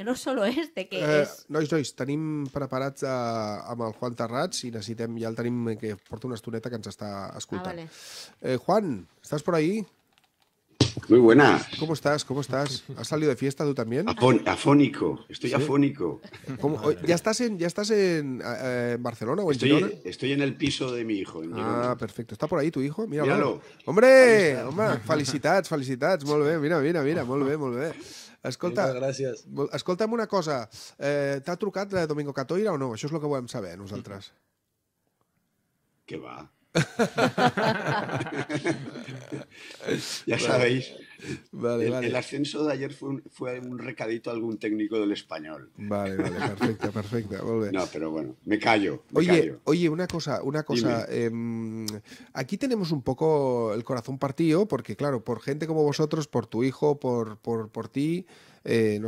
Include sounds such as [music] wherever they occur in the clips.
que no solo este, que eh, no Nois, nois, tenim preparats a, amb el Juan así i necessitem, el tenim, que porta una estoneta que ens està escoltant. Ah, eh, Juan, ¿estás por ahí? Muy buena. ¿Cómo estás? ¿Cómo estás? ¿Has salido de fiesta tú también? afónico, estoy afónico. ¿Ya estás en, ya estás eh, en, Barcelona o en estoy, Estoy en el piso de mi hijo. ah, perfecto. ¿Está por ahí tu hijo? mira Hombre, Felicitad, felicitats, felicitats. mira, mira, mira, molve molve. Escolta, gràcies. Escolta'm una cosa. Eh, T'ha trucat eh, Domingo Catoira o no? Això és el que volem saber, nosaltres. Que va. [laughs] ya sabéis. el, ascenso de ayer fue un, recadito a algún técnico del español. Vale, vale, perfecta, [laughs] perfecta. No, pero bueno, me callo. oye, oye, una cosa, una cosa. Em, aquí tenemos un poco el corazón partido, porque claro, por gente como vosotros, por tu hijo, por, por, por ti, eh,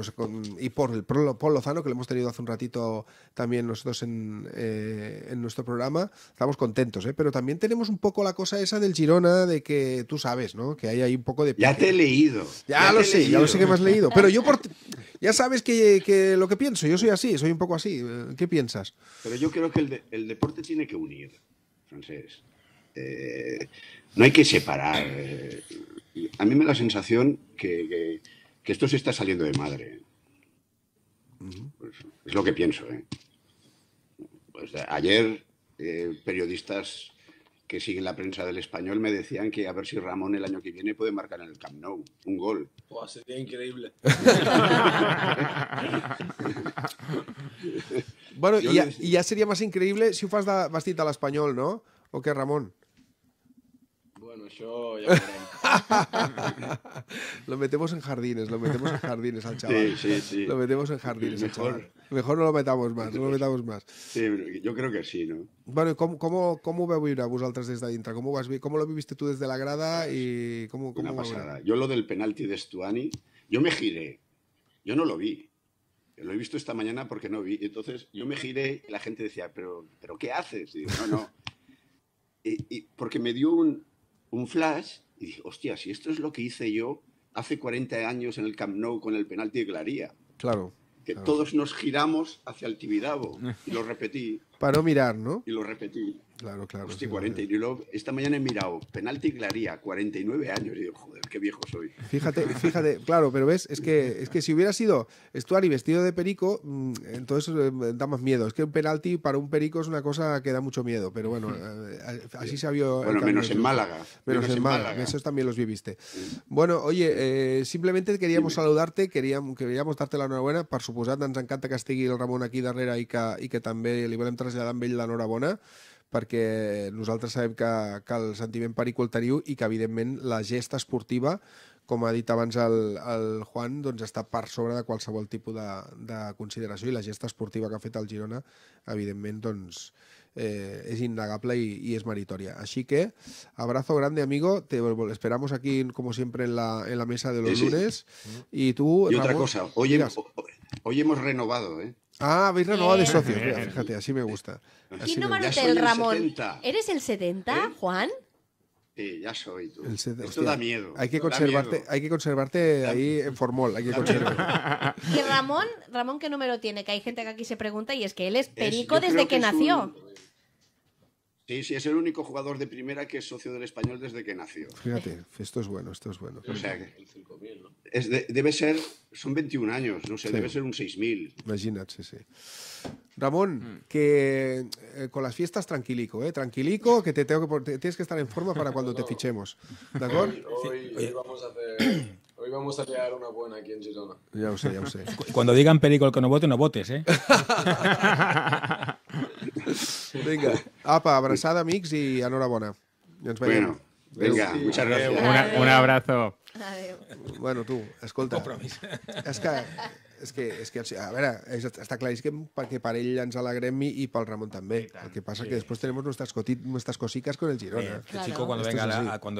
y por el Paul Lozano, que lo hemos tenido hace un ratito también nosotros en, eh, nuestro programa. Estamos contentos, ¿eh? pero también tenemos un poco la cosa esa del Girona, de que tú sabes, ¿no? Que hay ahí un poco de... Ya te he leído. Ya, lo sé, ya lo sé que me has leído. Pero yo por... Ya sabes que, lo que pienso, yo soy así, soy un poco así. ¿Qué piensas? Pero yo creo que el, deporte tiene que unir, francés. no hay que separar. a mí me da la sensación que, que esto se está saliendo de madre. Pues, es lo que pienso. ¿eh? Pues, ayer, eh, periodistas que siguen la prensa del español me decían que a ver si Ramón el año que viene puede marcar en el Camp Nou un gol. sería increíble. [laughs] bueno, y ya, sería más increíble si fas la bastita al español, no? ¿O que Ramón? Bueno, yo ya [laughs] Lo metemos en jardines, lo metemos en jardines al chaval. Sí, sí, sí. Lo metemos en jardines mejor, al chaval. Mejor no lo metamos más, más. Sí, yo creo que sí, ¿no? Bueno, ¿cómo, cómo, cómo veu abuso altras desde de esta ¿Cómo, cómo lo viviste tú desde la grada y cómo, cómo Una pasada. Yo lo del penalti de Stuani, yo me giré. Yo no lo vi. lo he visto esta mañana porque no vi. Entonces yo me giré y la gente decía, ¿pero, pero qué haces? Y no, no. [laughs] y porque me dio un, un flash y dije, hostia, si esto es lo que hice yo hace 40 años en el Camp Nou con el penalti de Claría. Claro. Que todos nos giramos hacia el Tibidabo. [laughs] Y lo repetí. Para no mirar, ¿no? Y lo repetí. Claro, claro. Hostia, sí, y luego, Esta mañana he mirado, penalti Claría, 49 años. Y digo, joder, qué viejo soy. Fíjate, fíjate, [laughs] claro, pero ves, es que, es que si hubiera sido y vestido de perico, mm, entonces eh, da más miedo. Es que un penalti para un perico es una cosa que da mucho miedo, pero bueno, [laughs] eh, eh, así se vio. Bueno, menos en Málaga. Menos, en, Málaga. esos también los viviste. Bueno, oye, simplemente queríamos saludarte, queríamos, queríamos darte la enhorabuena. por supuesto, nos encanta que estigui el Ramón, aquí darrere y que, también que també li volem traslladar amb la l'enhorabona. perquè nosaltres sabem que, que el sentiment per teniu i que, evidentment, la gesta esportiva, com ha dit abans el, el Juan, doncs està per sobre de qualsevol tipus de, de consideració i la gesta esportiva que ha fet el Girona, evidentment, doncs, eh, és innegable i, i és meritoria. Així que, abrazo grande, amigo. Te esperamos aquí, como siempre, en la, en la mesa de los sí, sí. lunes. Y tú. Y Ramón, otra cosa, hoy, hem, hoy hemos renovado, ¿eh? Ah, habéis renovado de socios. fíjate, así me gusta. ¿Quién no el Ramón? ¿Eres el 70, ¿Eh? Juan? Sí, ya soy tú. Esto da miedo. Hay que conservarte, hay que conservarte ahí en formol, hay [laughs] Ramón, Ramón qué número tiene, que hay gente que aquí se pregunta y es que él es perico desde que, nació y es el único jugador de primera que es socio del español desde que nació. Fíjate, esto es bueno, esto es bueno. O sea, debe ser, son 21 años, no sé, debe ser un 6.000. Imagínate, sí. sí. Ramón, mm. que eh, con las fiestas tranquilico, ¿eh? Tranquilico, que te tengo que tienes que estar en forma para cuando te fichemos. ¿De acuerdo? Hoy, vamos a hacer... Hoy vamos a una buena aquí en Girona. Ya lo sé, ya lo sé. Cuando digan perico el que no vote, no votes, ¿eh? [laughs] Vinga, apa, abraçada, amics, i enhorabona. I ens veiem. Bueno, vinga, Adeu. muchas gracias. Una, un abrazo. Adéu. Bueno, tu, escolta... Compromís. És que, és que, és que, a veure, és, està claríssim perquè per ell ens alegrem i, i pel Ramon també. tant, el que passa sí. que després nostres, cotit, nostres cosiques con el Girona. Eh, el claro. chico quan venga la, cuando